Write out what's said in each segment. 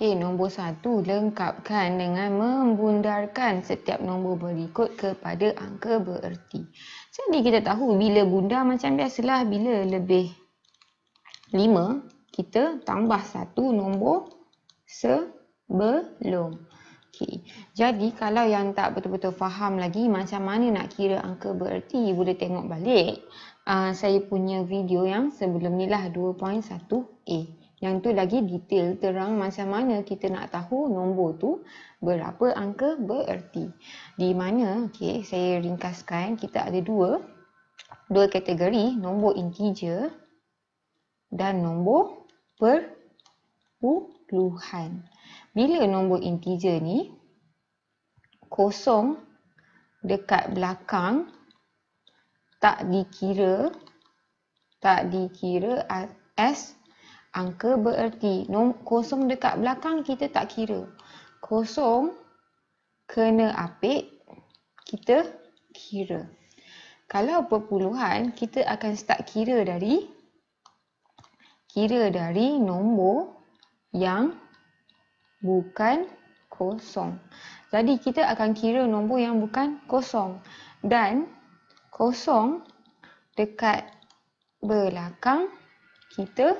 Okey, nombor satu lengkapkan dengan membundarkan setiap nombor berikut kepada angka bererti. Jadi kita tahu bila bundar macam biasalah bila lebih lima kita tambah satu nombor sebelum. Okey. Jadi kalau yang tak betul-betul faham lagi macam mana nak kira angka bererti, boleh tengok balik uh, saya punya video yang sebelum ni nilah 2.1a. Yang tu lagi detail terang macam mana kita nak tahu nombor tu berapa angka bererti. Di mana, okay, saya ringkaskan kita ada dua dua kategori, nombor integer dan nombor perpuluhan. Bila nombor integer ni kosong dekat belakang tak dikira tak dikira as Angka bererti kosong dekat belakang kita tak kira. Kosong kena apik kita kira. Kalau berpuluhan kita akan start kira dari kira dari nombor yang bukan kosong. Jadi kita akan kira nombor yang bukan kosong dan kosong dekat belakang kita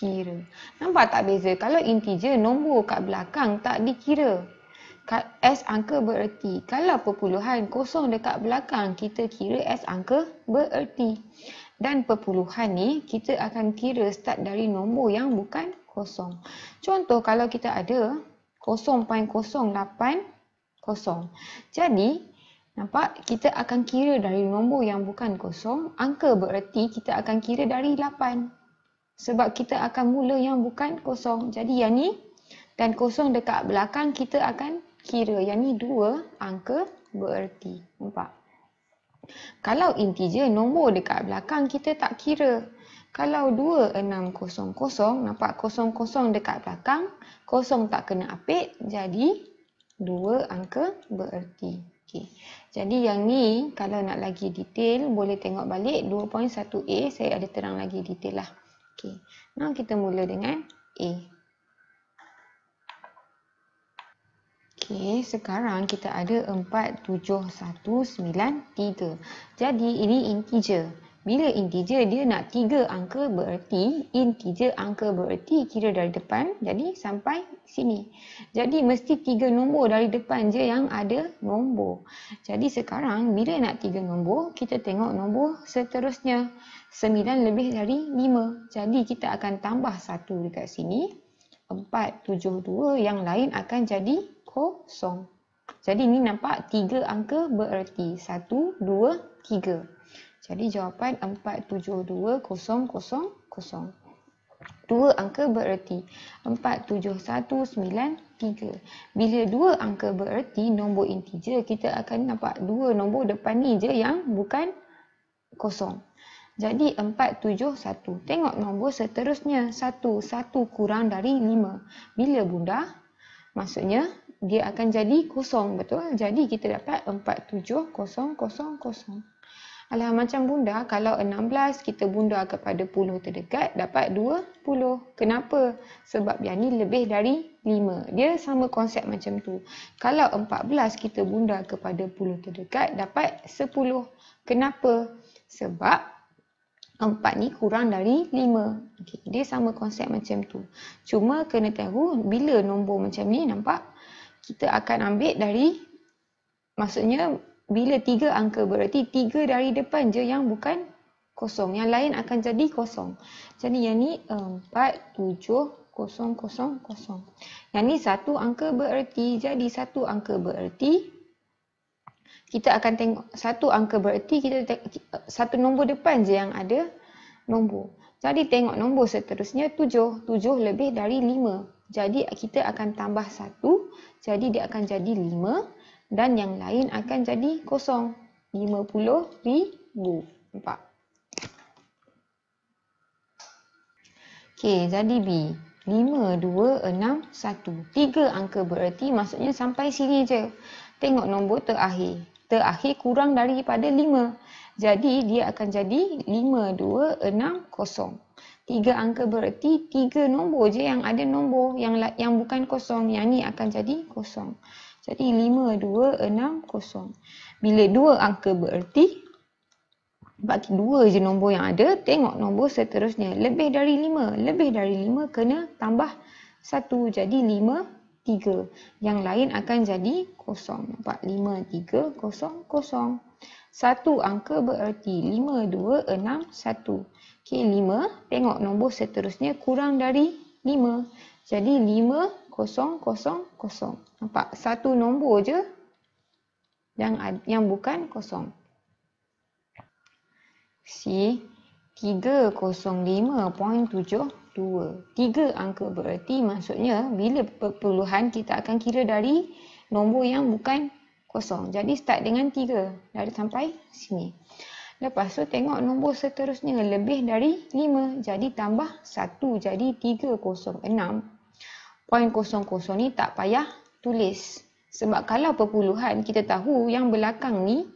dikira. Nampak tak beza? Kalau integer, nombor kat belakang tak dikira. S angka bererti. Kalau perpuluhan kosong dekat belakang, kita kira S angka bererti. Dan perpuluhan ni, kita akan kira start dari nombor yang bukan kosong. Contoh kalau kita ada 0.080. Jadi, nampak kita akan kira dari nombor yang bukan kosong. Angka bererti kita akan kira dari 8. Sebab kita akan mula yang bukan kosong. Jadi yang ni dan kosong dekat belakang kita akan kira. Yang ni dua angka bererti. Nampak? Kalau integer nombor dekat belakang kita tak kira. Kalau dua enam kosong kosong nampak kosong-kosong dekat belakang, kosong tak kena apit, jadi dua angka bererti. Okay. Jadi yang ni, kalau nak lagi detail, boleh tengok balik 2.1a, saya ada terang lagi detail lah. Okey. Now kita mula dengan A. Okey, sekarang kita ada 47193. Jadi ini integer. Bila integer dia nak tiga angka bererti, integer angka bererti kira dari depan jadi sampai sini. Jadi mesti tiga nombor dari depan je yang ada nombor. Jadi sekarang bila nak tiga nombor, kita tengok nombor seterusnya. 9 lebih dari 5. Jadi kita akan tambah 1 dekat sini. 4, 7, 2 yang lain akan jadi kosong. Jadi ini nampak 3 angka bererti. 1, 2, 3. Jadi jawapan 4, 7, 2, 0, 0, 0. 2 angka bererti. 4, 7, 1, 9, 3. Bila dua angka bererti nombor integer, kita akan nampak dua nombor depan ni je yang bukan kosong. Jadi 4, 7, 1. Tengok nombor seterusnya. 1, 1 kurang dari 5. Bila bunda? Maksudnya dia akan jadi kosong betul? Jadi kita dapat 4, 7, 0, 0, 0. Alah macam bunda kalau 16 kita bunda kepada puluh terdekat dapat 20. Kenapa? Sebab yang ni lebih dari 5. Dia sama konsep macam tu. Kalau 14 kita bunda kepada puluh terdekat dapat 10. Kenapa? Sebab 4 ni kurang dari 5. Okay. Dia sama konsep macam tu. Cuma kena tahu bila nombor macam ni nampak kita akan ambil dari maksudnya bila 3 angka berarti 3 dari depan je yang bukan kosong. Yang lain akan jadi kosong. Jadi yang ni 4, 7, 0, 0, 0. Yang ni 1 angka bererti jadi 1 angka bererti kita akan tengok satu angka bererti kita satu nombor depan je yang ada nombor. Jadi tengok nombor seterusnya tujuh. Tujuh lebih dari lima. Jadi kita akan tambah satu. Jadi dia akan jadi lima. Dan yang lain akan jadi kosong. Lima puluh ribu. Nampak? Okey, jadi B. Lima, dua, enam, satu. Tiga angka bererti maksudnya sampai sini je. Tengok nombor terakhir terakhir kurang daripada 5. Jadi dia akan jadi 5, 2, 6, 0. Tiga angka bererti tiga nombor je yang ada nombor yang yang bukan kosong. Yang ni akan jadi kosong. Jadi 5, 2, 6, 0. Bila dua angka bererti, bagi dua je nombor yang ada, tengok nombor seterusnya. Lebih dari 5. Lebih dari 5 kena tambah 1. Jadi 5, 3. Yang lain akan jadi kosong. Nampak 5, 3, kosong kosong. Satu angka bererti 5, 2, 6, 1. Okey, 5. Tengok nombor seterusnya kurang dari 5. Jadi 5, kosong kosong kosong. Nampak satu nombor je yang yang bukan 0. C, 3, 0, 5.7, dua. Tiga angka bererti maksudnya bila perpuluhan kita akan kira dari nombor yang bukan kosong. Jadi start dengan tiga dari sampai sini. Lepas tu tengok nombor seterusnya lebih dari lima. Jadi tambah satu. Jadi tiga kosong enam. Poin kosong kosong ni tak payah tulis. Sebab kalau perpuluhan kita tahu yang belakang ni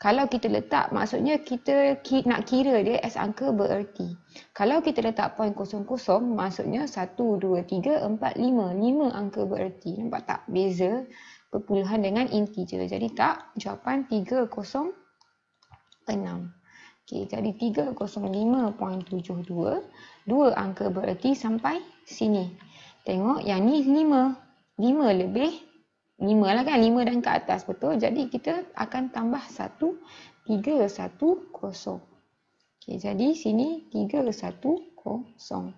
kalau kita letak maksudnya kita ki, nak kira dia as angka bererti. Kalau kita letak poin kosong kosong maksudnya satu, dua, tiga, empat, lima. Lima angka bererti. Nampak tak? Beza perpuluhan dengan integer. Jadi tak jawapan tiga kosong enam. Okay, jadi 305.72 dua angka bererti sampai sini. Tengok yang ni 5. 5 lebih 5 lah kan, 5 dan ke atas betul. Jadi kita akan tambah satu tiga 1, 0. Okay, jadi sini 3, satu kosong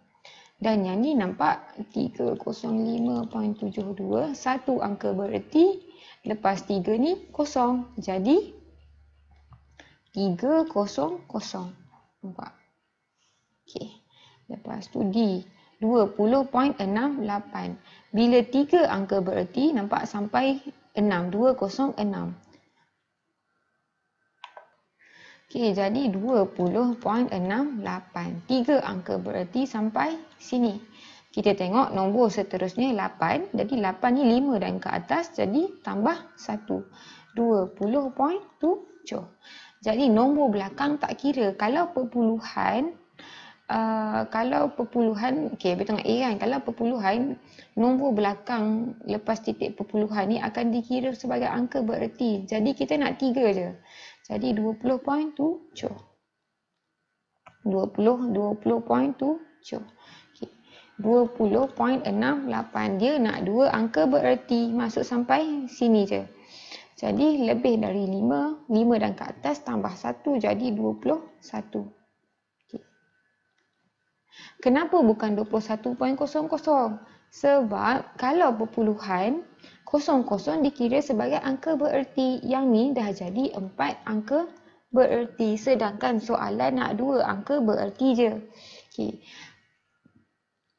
Dan yang ni nampak 305.72, satu angka bererti, lepas tiga ni kosong Jadi 3, 0, 0. Nampak? Okay. Lepas tu D, 20.68. Bila tiga angka bererti, nampak sampai 6, 206. Okey, jadi 20.68. Tiga angka bererti sampai sini. Kita tengok nombor seterusnya 8. Jadi 8 ni 5 dan ke atas, jadi tambah 1. 20.2. Jadi nombor belakang tak kira. Kalau perpuluhan uh, kalau perpuluhan, okay, kita tengok A kan, kalau perpuluhan, nombor belakang lepas titik perpuluhan ni akan dikira sebagai angka bererti. Jadi kita nak tiga je. Jadi 20 point tu, cuh. 20, 20 point tu, cuh. 20.68 dia nak dua angka bererti masuk sampai sini je. Jadi lebih dari 5, 5 dan ke atas tambah 1 jadi 21. Kenapa bukan 21.00? Sebab kalau berpuluhan, 00 dikira sebagai angka bererti. Yang ni dah jadi 4 angka bererti. Sedangkan soalan nak 2 angka bererti je. Okay.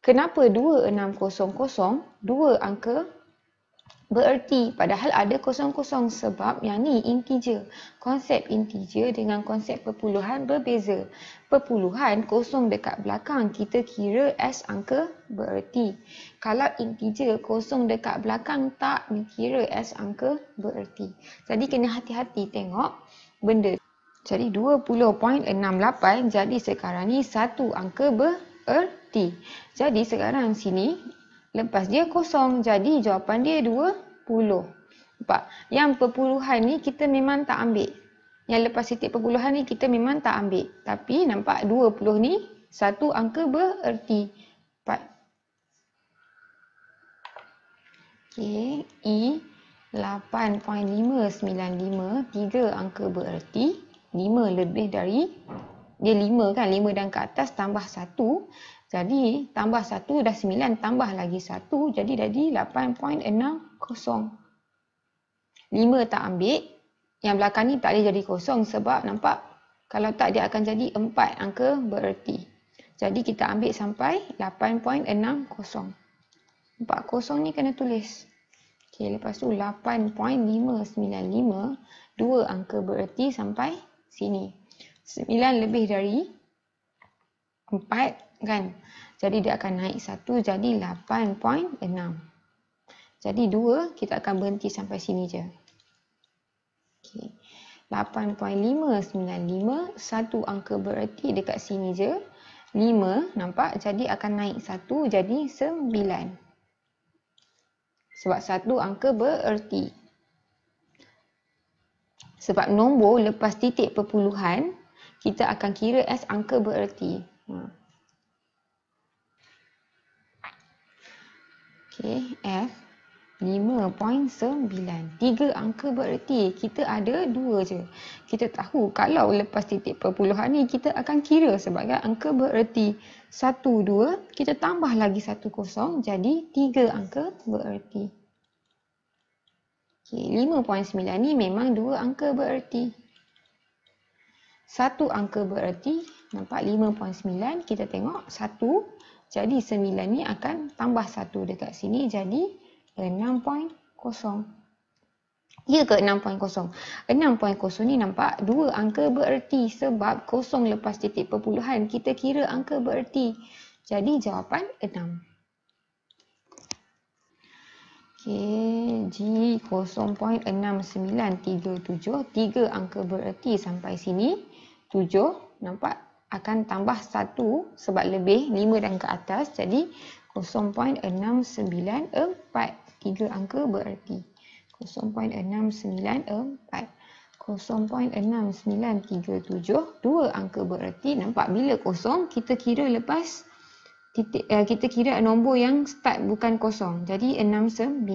Kenapa 2600? 2 angka Bererti padahal ada kosong-kosong sebab yang ni integer. Konsep integer dengan konsep perpuluhan berbeza. Perpuluhan kosong dekat belakang kita kira as angka bererti. Kalau integer kosong dekat belakang tak dikira as angka bererti. Jadi kena hati-hati tengok benda. Jadi 20.68 jadi sekarang ni satu angka bererti. Jadi sekarang sini Lepas dia kosong, jadi jawapan dia dua puluh. Nampak? Yang perpuluhan ni kita memang tak ambil. Yang lepas titik perpuluhan ni kita memang tak ambil. Tapi nampak dua puluh ni satu angka bererti. Empat. Okay. I 8.595. Tiga angka bererti. Lima lebih dari. Dia lima kan. Lima dan ke atas tambah satu. Jadi tambah 1 dah 9 tambah lagi 1 jadi jadi 8.60. 5 tak ambil. Yang belakang ni tak boleh jadi kosong sebab nampak kalau tak dia akan jadi 4 angka bererti. Jadi kita ambil sampai 8.60. kosong ni kena tulis. Okey lepas tu 8.595 dua angka bererti sampai sini. 9 lebih dari 4 kan? Jadi dia akan naik satu jadi 8.6. Jadi dua kita akan berhenti sampai sini je. Okey. 8.595 satu angka bererti dekat sini je. 5 nampak jadi akan naik satu jadi 9. Sebab satu angka bererti. Sebab nombor lepas titik perpuluhan, kita akan kira as angka bererti. Hmm. Okay, F 5.9. Tiga angka bererti kita ada dua je. Kita tahu kalau lepas titik perpuluhan ni kita akan kira sebagai angka bererti. Satu, dua, kita tambah lagi satu kosong jadi tiga angka bererti. Okay, 5.9 ni memang dua angka bererti. Satu angka bererti, nampak 5.9 kita tengok satu jadi 9 ni akan tambah 1 dekat sini jadi 6.0. Ya ke 6.0? 6.0 ni nampak dua angka bererti sebab kosong lepas titik perpuluhan kita kira angka bererti. Jadi jawapan 6. Okay, G 0.6937, tiga angka bererti sampai sini, 7, nampak akan tambah 1 sebab lebih 5 dan ke atas jadi 0.694 tiga angka bererti 0.694 0.6937 dua angka bererti nampak bila kosong kita kira lepas titik, uh, kita kira nombor yang start bukan kosong jadi 69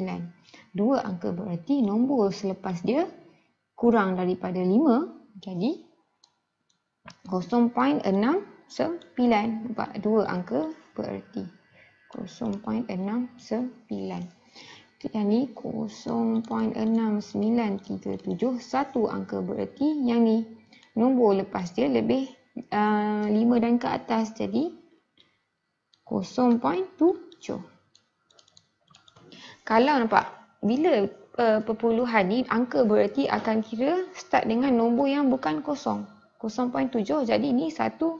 dua angka bererti nombor selepas dia kurang daripada 5 jadi 69 0.6 sembilan. Dua angka bererti. 0.6 sembilan. Yang ni 0.6937. Satu angka bererti. Yang ni nombor lepas dia lebih uh, lima uh, dan ke atas. Jadi 0.7. Kalau nampak bila uh, perpuluhan ni angka bererti akan kira start dengan nombor yang bukan kosong. 0.7 jadi ini satu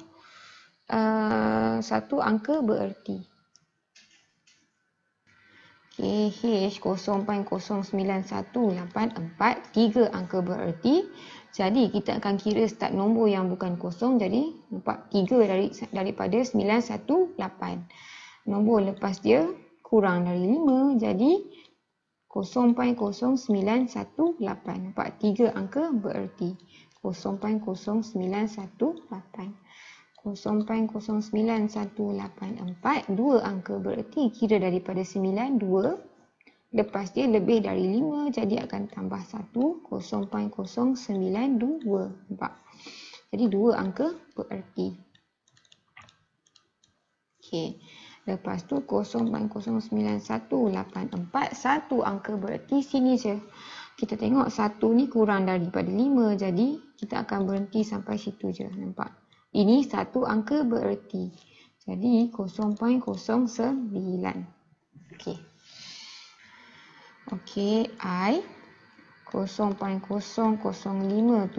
uh, satu angka bererti. KH 0.09184 angka bererti. Jadi kita akan kira start nombor yang bukan kosong jadi 43 dari daripada 918. Nombor lepas dia kurang dari 5 jadi 0.09184 angka bererti. 0.09184 dua angka bererti kira daripada 9 lepas dia lebih dari 5 jadi akan tambah 1 0.0924 jadi dua angka bererti okey lepas tu 0.09184 satu angka bererti sini saja kita tengok satu ni kurang daripada lima jadi kita akan berhenti sampai situ je nampak. Ini satu angka bererti. Jadi 0.09. Okey. Okey, I 0.005709.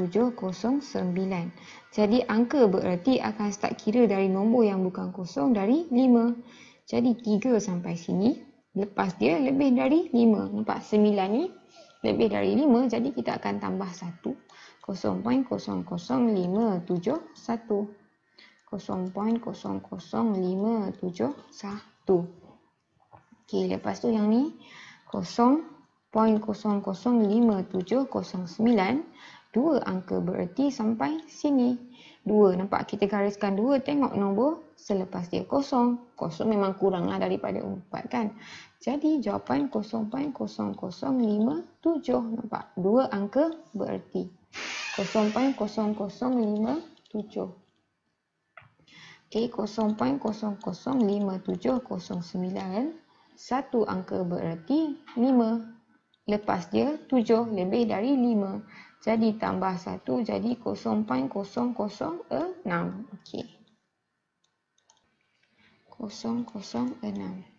Jadi angka bererti akan start kira dari nombor yang bukan kosong dari lima. Jadi tiga sampai sini lepas dia lebih dari lima Nampak sembilan ni lebih dari 5 jadi kita akan tambah 1 0.00571 0.00571 okey lepas tu yang ni 0.005709 dua angka bererti sampai sini 2. Nampak kita gariskan 2 tengok nombor selepas dia kosong. Kosong memang kuranglah daripada 4 kan. Jadi jawapan 0.0057. Nampak 2 angka bererti. 0.0057. Okey 0.0057091 satu angka bererti 5 lepas dia 7 lebih dari 5 jadi tambah 1 jadi 0.006. Okey. 0.006.